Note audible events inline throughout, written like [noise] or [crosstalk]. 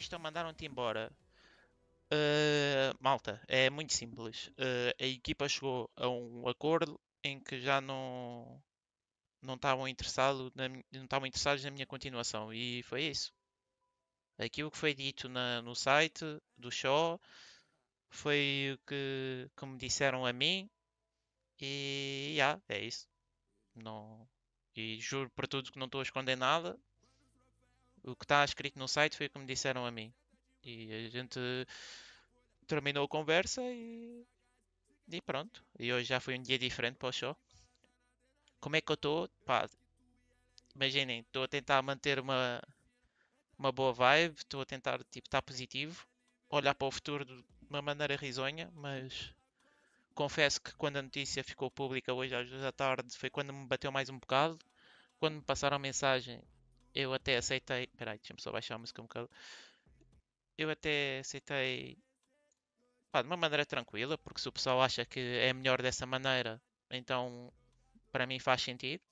isto ou mandaram-te embora. Uh, malta, é muito simples. Uh, a equipa chegou a um acordo em que já não não estavam interessados na, não estavam interessados na minha continuação e foi isso. Aquilo que foi dito na, no site do show foi o que, que me disseram a mim e yeah, é isso. Não, e juro por tudo que não estou a esconder nada. O que está escrito no site foi o que me disseram a mim. E a gente terminou a conversa e, e pronto. E hoje já foi um dia diferente para o show. Como é que eu estou? Imaginem, estou a tentar manter uma, uma boa vibe, estou a tentar tipo, estar positivo, olhar para o futuro de uma maneira risonha, mas confesso que quando a notícia ficou pública hoje às duas da tarde foi quando me bateu mais um bocado. Quando me passaram a mensagem eu até aceitei. Peraí, deixa-me só baixar a música um bocado. Eu até aceitei pá, de uma maneira tranquila, porque se o pessoal acha que é melhor dessa maneira, então para mim faz sentido.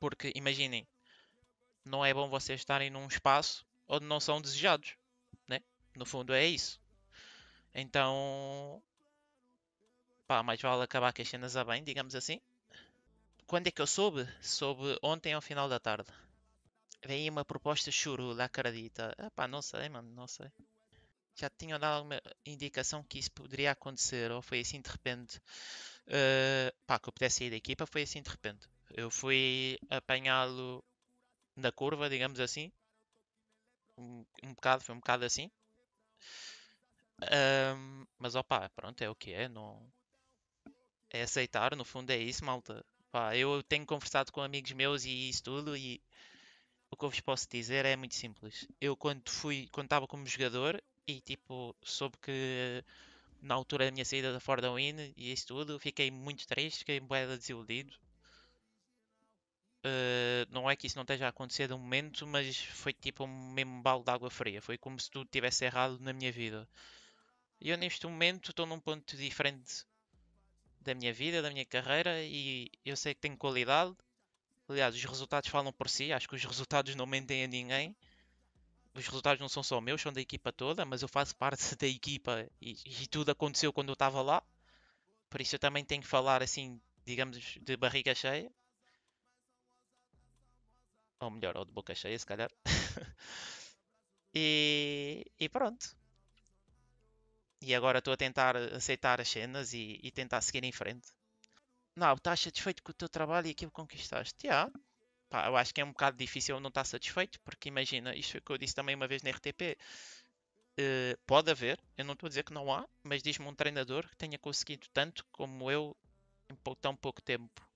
Porque imaginem, não é bom vocês estarem num espaço onde não são desejados, né? No fundo é isso. Então, pá, mais vale acabar com as cenas a bem, digamos assim. Quando é que eu soube? Soube ontem ao final da tarde veio uma proposta churula, acredita? Epá, não sei, mano, não sei. Já tinham dado alguma indicação que isso poderia acontecer, ou foi assim de repente. Uh, pá, que eu pudesse sair da equipa, foi assim de repente. Eu fui apanhá-lo na curva, digamos assim. Um, um bocado, foi um bocado assim. Um, mas opá, pronto, é o que é. Não... É aceitar, no fundo é isso, malta. Pá, eu tenho conversado com amigos meus e isso tudo e que eu vos posso dizer é muito simples. Eu quando fui, quando estava como jogador e tipo, soube que eh, na altura da minha saída da Ford Win e isso tudo, fiquei muito triste, fiquei boeda desiludido. Uh, não é que isso não esteja a acontecer de um momento, mas foi tipo um mesmo balde de água fria. Foi como se tudo tivesse errado na minha vida. E eu neste momento estou num ponto diferente da minha vida, da minha carreira e eu sei que tenho qualidade Aliás, os resultados falam por si, acho que os resultados não mentem a ninguém. Os resultados não são só meus, são da equipa toda, mas eu faço parte [laughs] da equipa e, e tudo aconteceu quando eu estava lá. Por isso eu também tenho que falar assim, digamos, de barriga cheia. Ou melhor, ou de boca cheia, se calhar. [laughs] e, e pronto e agora estou a tentar aceitar as cenas e, e, tentar seguir em frente não, estás satisfeito com o teu trabalho e aquilo que conquistaste. Yeah. Pá, eu acho que é um bocado difícil não estar satisfeito, porque imagina, isto que eu disse também uma vez na RTP, uh, eh, pode haver, eu não estou a dizer que não há, mas diz-me um treinador que tenha conseguido tanto como eu em tão pouco tempo.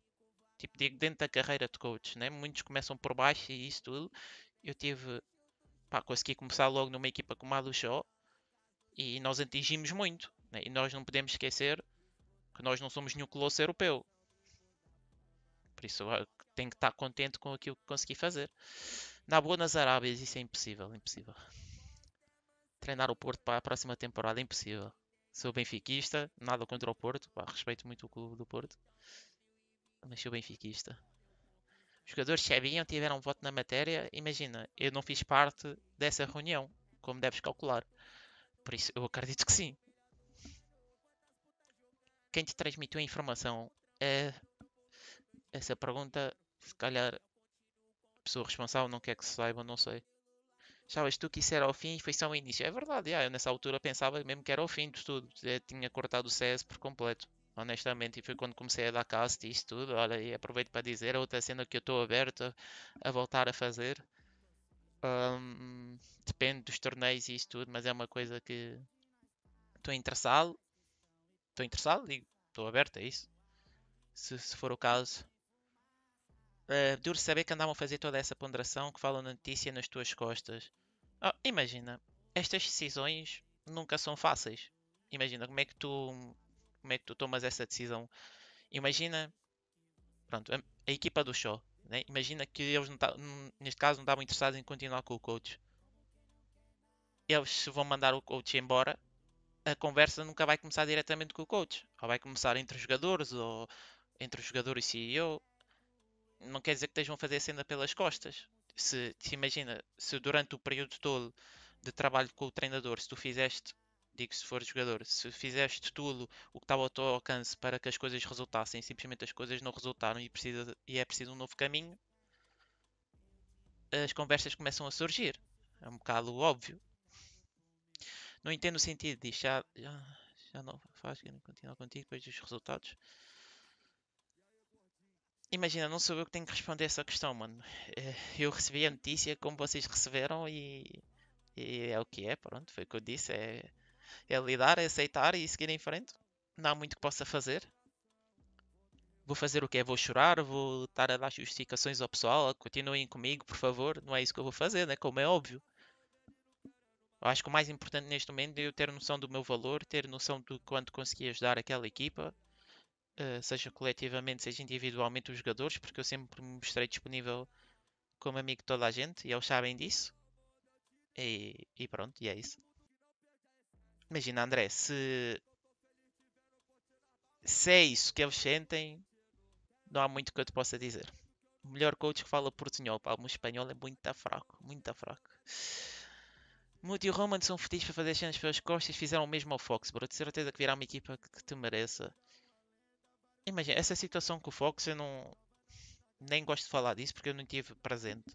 Tipo, digo dentro da carreira de coach, né? muitos começam por baixo e isso tudo. Eu tive, pá, consegui começar logo numa equipa como a do Show e nós atingimos muito. Né? E nós não podemos esquecer que nós não somos nenhum colosso europeu. Por isso tenho que estar contente com aquilo que consegui fazer. Na boa nas Arábias, isso é impossível, impossível. Treinar o Porto para a próxima temporada é impossível. Sou benfiquista, nada contra o Porto, pá, respeito muito o clube do Porto. Mas sou benfiquista. Os jogadores sabiam, tiveram um voto na matéria. Imagina, eu não fiz parte dessa reunião, como deves calcular. Por isso, eu acredito que sim. Quem te transmitiu a informação é essa pergunta, se calhar, a pessoa responsável não quer que se saiba, não sei. Achavas tu que isso era o fim e foi só o início? É verdade, yeah, eu nessa altura pensava mesmo que era o fim de tudo. Eu tinha cortado o CS por completo, honestamente. E foi quando comecei a dar cast e isso tudo. Olha, e aproveito para dizer, outra cena que eu estou aberto a, a voltar a fazer. Um, depende dos torneios e isso tudo, mas é uma coisa que estou interessado. Estou interessado, e estou aberto a isso. Se, se for o caso. É, duro saber que andavam a fazer toda essa ponderação que falam na notícia nas tuas costas. Oh, imagina, estas decisões nunca são fáceis. Imagina como é que tu como é que tu tomas essa decisão. Imagina, pronto, a, a equipa do show. Né? Imagina que eles não tá, neste caso não estavam interessados em continuar com o coach. Eles vão mandar o coach embora, a conversa nunca vai começar diretamente com o coach. Ou vai começar entre os jogadores ou entre o jogador e CEO não quer dizer que estejam a fazer a cena pelas costas. Se, se imagina, se durante o período todo de trabalho com o treinador, se tu fizeste, digo se for jogador, se fizeste tudo o que estava ao teu alcance para que as coisas resultassem, simplesmente as coisas não resultaram e, precisa, e é preciso um novo caminho, as conversas começam a surgir. É um bocado óbvio. Não entendo o sentido disto. Já, já, já não faz, continuar contigo depois dos resultados imagina, não sou eu que tenho que responder essa questão, mano. Eh, eu recebi a notícia como vocês receberam e, e é o que é, pronto, foi o que eu disse. É, é lidar, é aceitar e seguir em frente. Não há muito que possa fazer. Vou fazer o que é? Vou chorar? Vou estar a dar justificações ao pessoal? Continuem comigo, por favor. Não é isso que eu vou fazer, né? Como é óbvio. Eu acho que o mais importante neste momento é eu ter noção do meu valor, ter noção do quanto consegui ajudar aquela equipa eh, seja coletivamente, seja individualmente, os jogadores, porque eu sempre me mostrei disponível como amigo de toda a gente e eles sabem disso. E, e pronto, e é isso. Imagina, André, se, se é isso que eles sentem, não há muito que eu te possa dizer. O melhor coach que fala portunhol, pá, o espanhol é muito fraco, muito fraco. Muti e Roman são fetiches para fazer cenas pelas costas, fizeram o mesmo ao Fox, bro, tenho certeza que virá uma equipa que te mereça. Imagina, essa situação com o Fox eu não. Nem gosto de falar disso porque eu não tive presente.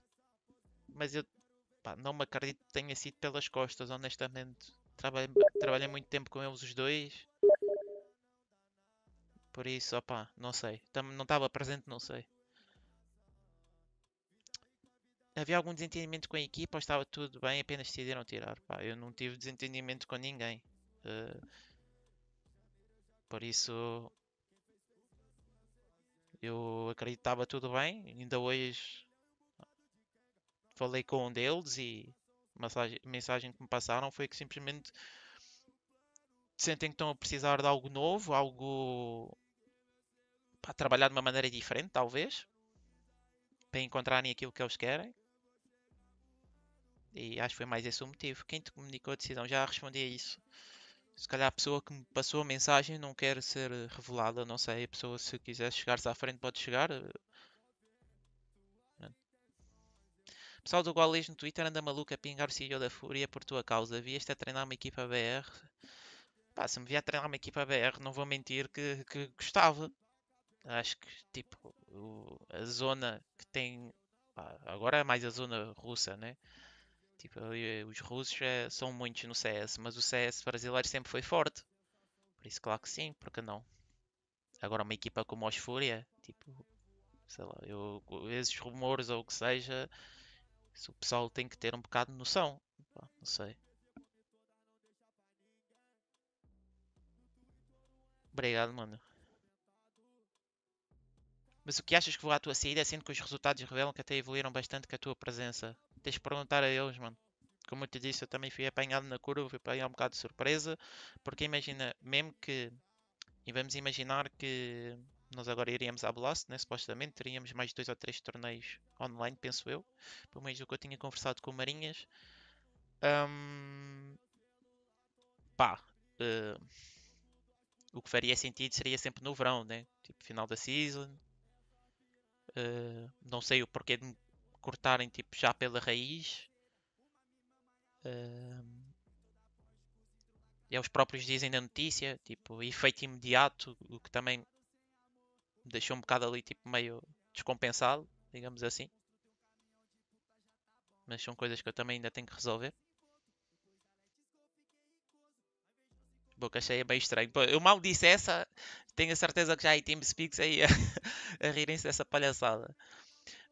Mas eu pá, não me acredito que tenha sido pelas costas, honestamente. Trabalhei, trabalhei muito tempo com eles os dois. Por isso, opá, não sei. não estava presente, não sei. Havia algum desentendimento com a equipa ou estava tudo bem, apenas decidiram tirar? Pá, eu não tive desentendimento com ninguém. Uh, por isso, eu acreditava tudo bem, ainda hoje falei com um deles e a mensagem que me passaram foi que simplesmente sentem que estão a precisar de algo novo, algo para trabalhar de uma maneira diferente, talvez, para encontrarem aquilo que eles querem. E acho que foi mais esse o motivo. Quem te comunicou a decisão? Já respondi a isso se calhar a pessoa que me passou a mensagem não quer ser revelada, não sei, a pessoa se quiser chegar à frente pode chegar. Eh, pessoal do Gualês no Twitter anda maluco a pingar o CEO da Fúria por tua causa. Vieste a treinar uma equipa BR. Pá, se me vier a treinar uma equipa BR, não vou mentir que, que gostava. Acho que, tipo, o, a zona que tem. Pá, agora é mais a zona russa, né? Tipo, eh, os russos é, são muitos no CS, mas o CS brasileiro sempre foi forte. Por isso, claro que sim, porque não? Agora, uma equipa como os Fúria, tipo, sei lá, eu, esses rumores ou o que seja, o pessoal tem que ter um bocado de noção. Não sei. Obrigado, mano. Mas o que achas que vou à tua saída, é sendo que os resultados revelam que até evoluíram bastante com a tua presença? Tens de perguntar a eles, mano. Como eu te disse, eu também fui apanhado na curva, fui apanhado um bocado de surpresa. Porque imagina, mesmo que. E vamos imaginar que nós agora iríamos à Blast, né? supostamente teríamos mais dois ou três torneios online, penso eu, pelo menos do que eu tinha conversado com o Marinhas. Um... Pá, uh... o que faria sentido seria sempre no verão, né? tipo final da season. Uh... Não sei o porquê de cortarem tipo já pela raiz. Uh, e os próprios dizem na notícia, tipo, efeito imediato, o que também me deixou um bocado ali tipo meio descompensado, digamos assim. Mas são coisas que eu também ainda tenho que resolver. Boca cheia, bem estranho. Eu mal disse essa, tenho a certeza que já há TeamSpeaks aí a, [laughs] a rirem-se dessa palhaçada.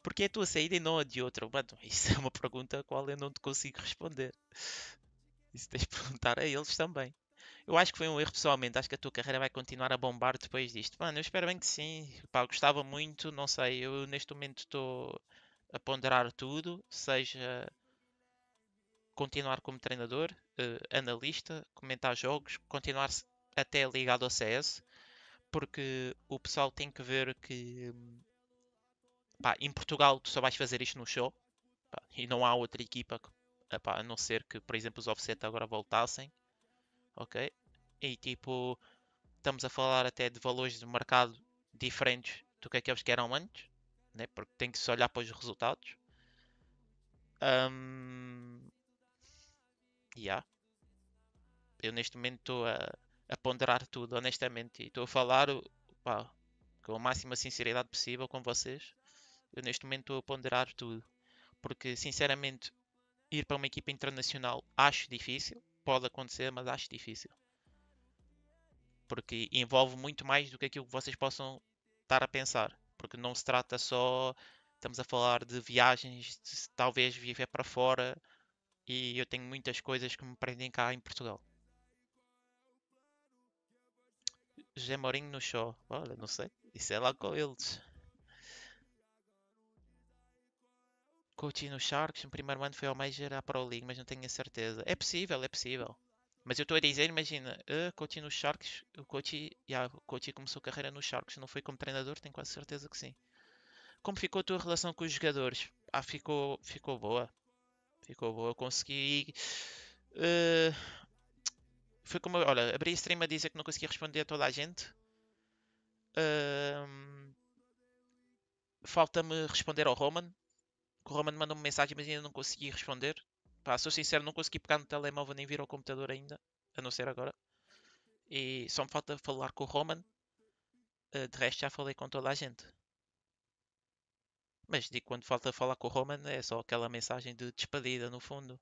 Porquê é a tua saída e não a de outro? Mano, [laughs] isso é uma pergunta a qual eu não te consigo responder. Isso tens de perguntar a eles também. Eu acho que foi um erro pessoalmente. Acho que a tua carreira vai continuar a bombar depois disto. Mano, eu espero bem que sim. Pá, gostava muito, não sei. Eu neste momento estou a ponderar tudo, seja continuar como treinador, eh, analista, comentar jogos, continuar até ligado ao CS, porque o pessoal tem que ver que hum, Pá, em Portugal tu só vais fazer isto no show pá, e não há outra equipa que, a não ser que, por exemplo, os offset agora voltassem, ok? E tipo, estamos a falar até de valores de mercado diferentes do que aqueles que eram antes, né? porque tem que se olhar para os resultados. Um... Yeah. Eu neste momento estou a, a, ponderar tudo, honestamente, e estou a falar pá, com a máxima sinceridade possível com vocês. Eu neste momento estou a ponderar tudo. Porque, sinceramente, ir para uma equipa internacional acho difícil. Pode acontecer, mas acho difícil. Porque envolve muito mais do que aquilo que vocês possam estar a pensar. Porque não se trata só. Estamos a falar de viagens, de, talvez viver para fora. E eu tenho muitas coisas que me prendem cá em Portugal. José Mourinho no show. Olha, não sei. Isso é lá com eles. Coaching no Sharks, no primeiro ano foi ao Major à Pro League, mas não tenho a certeza. É possível, é possível. Mas eu estou a dizer, imagina, uh, eh, Coaching no Sharks, o Coaching, yeah, coaching começou carreira no Sharks, não foi como treinador, tenho quase certeza que sim. Como ficou a tua relação com os jogadores? Ah, ficou, ficou boa. Ficou boa, consegui. Uh, foi como, olha, abri a stream a dizer que não consegui responder a toda a gente. Uh, Falta-me responder ao Roman, que o Roman mandou uma mensagem, mas ainda não consegui responder. Pá, sou sincero, não consegui pegar no telemóvel nem vir ao computador ainda, a não ser agora. E só me falta falar com o Roman. Uh, de resto, já falei com toda a gente. Mas digo, quando falta falar com o Roman, é só aquela mensagem de despedida, no fundo.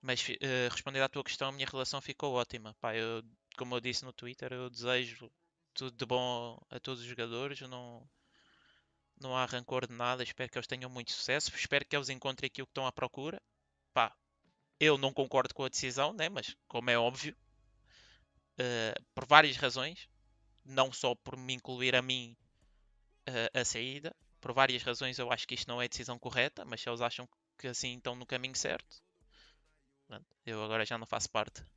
Mas uh, respondendo à tua questão, a minha relação ficou ótima. Pá, eu, como eu disse no Twitter, eu desejo tudo de bom a todos os jogadores. Eu não, não há rancor de nada, espero que eles tenham muito sucesso, espero que eles encontrem aquilo que estão à procura. Pá, eu não concordo com a decisão, né? mas como é óbvio, uh, por várias razões, não só por me incluir a mim uh, a saída, por várias razões eu acho que isto não é a decisão correta, mas se eles acham que assim estão no caminho certo. Eu agora já não faço parte